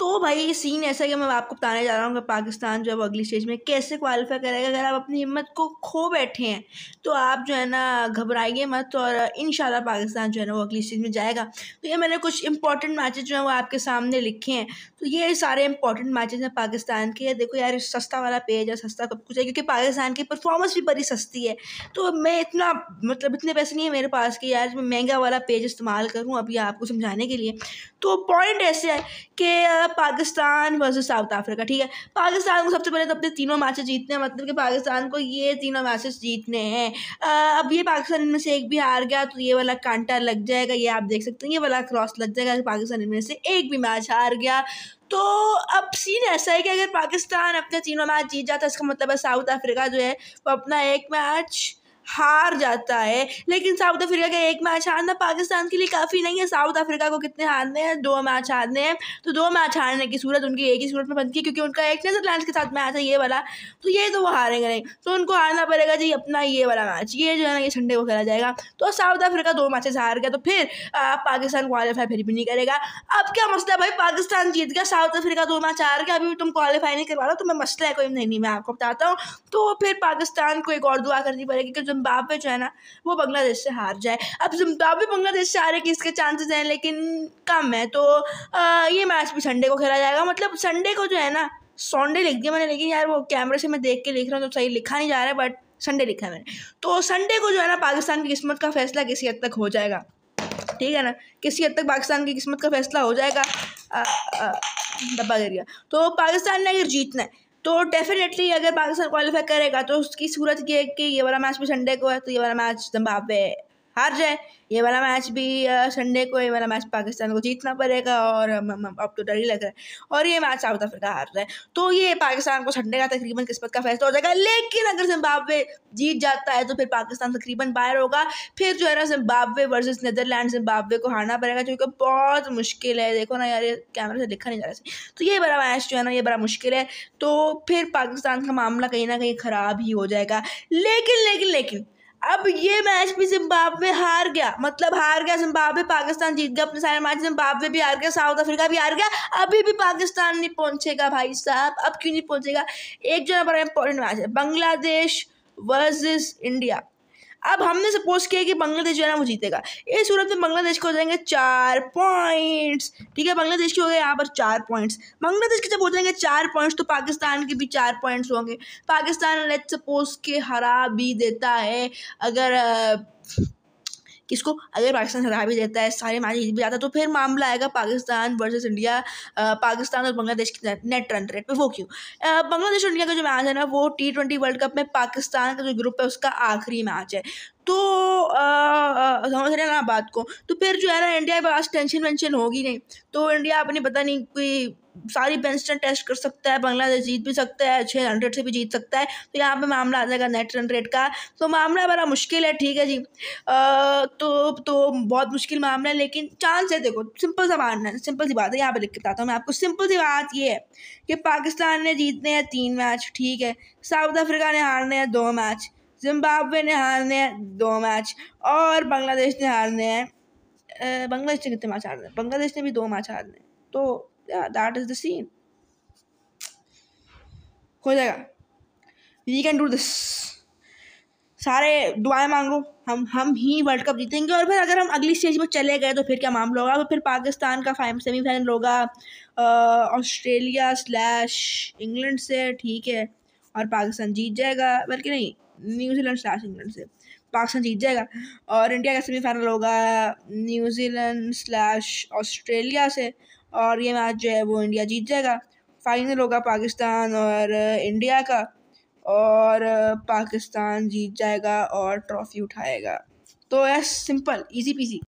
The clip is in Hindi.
तो भाई सीन ऐसा है कि मैं आपको बताने जा रहा हूँ कि पाकिस्तान जो है वो अगली स्टेज में कैसे क्वालिफाई करेगा अगर आप अपनी हिम्मत को खो बैठे हैं तो आप जो है ना घबराइए मत और इन पाकिस्तान जो है ना वो अगली स्टेज में जाएगा तो ये मैंने कुछ इंपॉर्टेंट मैचेज जो हैं वो आपके सामने लिखे हैं तो ये सारे इंपॉर्टेंट मैचेज हैं पाकिस्तान के देखो यार सस्ता वाला पेज है सस्ता सब कुछ है क्योंकि पाकिस्तान की परफॉर्मेंस भी बड़ी सस्ती है तो मैं इतना मतलब इतने पैसे नहीं है मेरे पास कि यार मैं महंगा वाला पेज इस्तेमाल करूँ अभी आपको समझाने के लिए तो पॉइंट ऐसे है कि पाकिस्तान वर्सेज साउथ अफ्रीका ठीक है पाकिस्तान को सबसे पहले तो अपने तीनों मैचेस जीतने हैं मतलब कि पाकिस्तान को ये तीनों मैचेस जीतने हैं अब ये पाकिस्तान इनमें से एक भी हार गया तो ये वाला कांटा लग जाएगा ये आप देख सकते हैं ये वाला क्रॉस लग जाएगा पाकिस्तान इनमें से एक भी मैच हार गया तो अब सीन ऐसा है कि अगर पाकिस्तान अपने तीनों मैच जीत जाता है इसका मतलब है साउथ अफ्रीका जो है वो अपना एक मैच हार जाता है लेकिन साउथ अफ्रीका का एक मैच हारना पाकिस्तान के लिए काफ़ी नहीं है साउथ अफ्रीका को कितने हारने हैं दो मैच हारने हैं तो दो मैच हारने की सूरत उनकी एक ही सूरत में बनती है क्योंकि उनका एक नेदरलैंड के साथ मैच है ये वाला तो ये तो वो हारेंगे नहीं तो उनको हारना पड़ेगा जी अपना ये वाला मैच ये जो है ना ये संडे को खेला जाएगा तो साउथ अफ्रीका दो मैचेस हार गया तो फिर पाकिस्तान क्वालिफाई फिर भी नहीं करेगा अब क्या मसला भाई पाकिस्तान जीत गया साउथ अफ्रीका दो मैच हार गया अभी तुम क्वालिफाई नहीं करवा रहा तो मैं मसला है कोई नहीं नहीं मैं आपको बताता हूँ तो फिर पाकिस्तान को एक और दुआ करनी पड़ेगी कि जो जिम्बाब्वे जो है ना वो बांग्लादेश से हार जाए अब जिम्बाब्वे बांग्लादेश से हारे कि इसके चांसेस हैं लेकिन कम है तो आ, ये मैच भी संडे को खेला जाएगा मतलब संडे को जो है ना सोंडे लिख दिया मैंने लेकिन यार वो कैमरे से मैं देख के लिख रहा हूँ तो सही लिखा नहीं जा रहा है बट संडे लिखा मैंने तो संडे को जो है ना पाकिस्तान की किस्मत का फैसला किसी हद तक हो जाएगा ठीक है ना किसी हद तक पाकिस्तान की किस्मत का फैसला हो जाएगा डब्बा गिर गया तो पाकिस्तान ने अगर जीतना है तो डेफिनेटली अगर पाकिस्तान क्वालिफाई करेगा तो उसकी सूरत ये है कि ये वाला मैच भी संडे को है तो ये वाला मैच जम्बावे हार जाए ये वाला मैच भी संडे को ये वाला मैच पाकिस्तान को जीतना पड़ेगा और अब तो डर ही लग रहा है और ये मैच साउथ अफ्रीका हार रहा है तो ये पाकिस्तान को संडे का तकरीबन किस्मत का फैसला हो जाएगा लेकिन अगर जिम्बाब्वे जीत जाता है तो फिर पाकिस्तान तकरीबन बाहर होगा फिर जो है ना जिम्बाब्वे वर्सेज नदरलैंड जिम्बाब्वे को हारना पड़ेगा जो कि बहुत मुश्किल है देखो ना यार ये कैमरे से दिखा नहीं जा रहा तो ये बड़ा मैच जो है ना ये बड़ा मुश्किल है तो फिर पाकिस्तान का मामला कहीं ना कहीं ख़राब ही हो जाएगा लेकिन लेकिन लेकिन अब ये मैच भी जिम्बाब्वे हार गया मतलब हार गया जिम्बाब्वे पाकिस्तान जीत गया अपने सारे मैच जिम्बाब्वे भी हार गया साउथ अफ्रीका भी हार गया अभी भी पाकिस्तान नहीं पहुंचेगा भाई साहब अब क्यों नहीं पहुंचेगा एक जो है बड़ा इंपॉर्टेंट मैच है बांग्लादेश वर्सेस इंडिया अब हमने सपोज किया कि बांग्लादेश जो है ना वो जीतेगा इस सूरत में बांग्लादेश के हो जाएंगे चार पॉइंट्स ठीक है बांग्लादेश के हो गए यहाँ पर चार पॉइंट्स बांग्लादेश के जब हो जाएंगे चार पॉइंट्स तो पाकिस्तान के भी चार पॉइंट्स होंगे पाकिस्तान लेट सपोज के हरा भी देता है अगर किसको इसको अगर पाकिस्तान हरा भी देता है सारे मैच जीत भी जाता है तो फिर मामला आएगा पाकिस्तान वर्सेस इंडिया पाकिस्तान और बांग्लादेश की नेट रन रेट पर वो क्यों बांग्लादेश और इंडिया का जो मैच है ना वो टी ट्वेंटी वर्ल्ड कप में पाकिस्तान का जो ग्रुप है उसका आखिरी मैच है तो समझ रहे ना बात को तो फिर जो है ना इंडिया के पास टेंशन वेंशन होगी नहीं तो इंडिया अपने पता नहीं कोई सारी बेंच टेस्ट कर सकता है बांग्लादेश जीत भी सकता है छः हंड्रेड से भी जीत सकता है तो यहाँ पे मामला आ जाएगा नेट रन रेट का तो मामला बड़ा मुश्किल है ठीक है जी आ, तो तो बहुत मुश्किल मामला है लेकिन चांस है देखो सिंपल सा मानना है सिंपल सी बात है यहाँ पे लिख के बताता हूँ मैं आपको सिंपल सी बात ये है कि पाकिस्तान ने जीतने हैं तीन मैच ठीक है साउथ अफ्रीका ने हारने हैं दो मैच जिम्बाब्वे ने हारने हैं दो मैच और बांग्लादेश ने हारने हैं बांग्लादेश ने कितने मैच हारने हैं बांग्लादेश ने भी दो मैच हारने हैं तो दैट इज़ द सीन हो जाएगा वी कैन डू दिस सारे दुआएं मांगो हम हम ही वर्ल्ड कप जीतेंगे और फिर अगर हम अगली स्टेज पर चले गए तो फिर क्या मामला होगा तो फिर पाकिस्तान का फाइनल सेमीफाइनल होगा ऑस्ट्रेलिया स्लैश इंग्लैंड से ठीक है और पाकिस्तान जीत जाएगा बल्कि नहीं न्यूजीलैंड स्लैश इंग्लैंड से पाकिस्तान जीत जाएगा और इंडिया का सेमीफाइनल होगा न्यूजीलैंड स्लैश ऑस्ट्रेलिया से और ये मैच जो है वो इंडिया जीत जाएगा फाइनल होगा पाकिस्तान और इंडिया का और पाकिस्तान जीत जाएगा और ट्रॉफी उठाएगा तो यस सिंपल इजी पीजी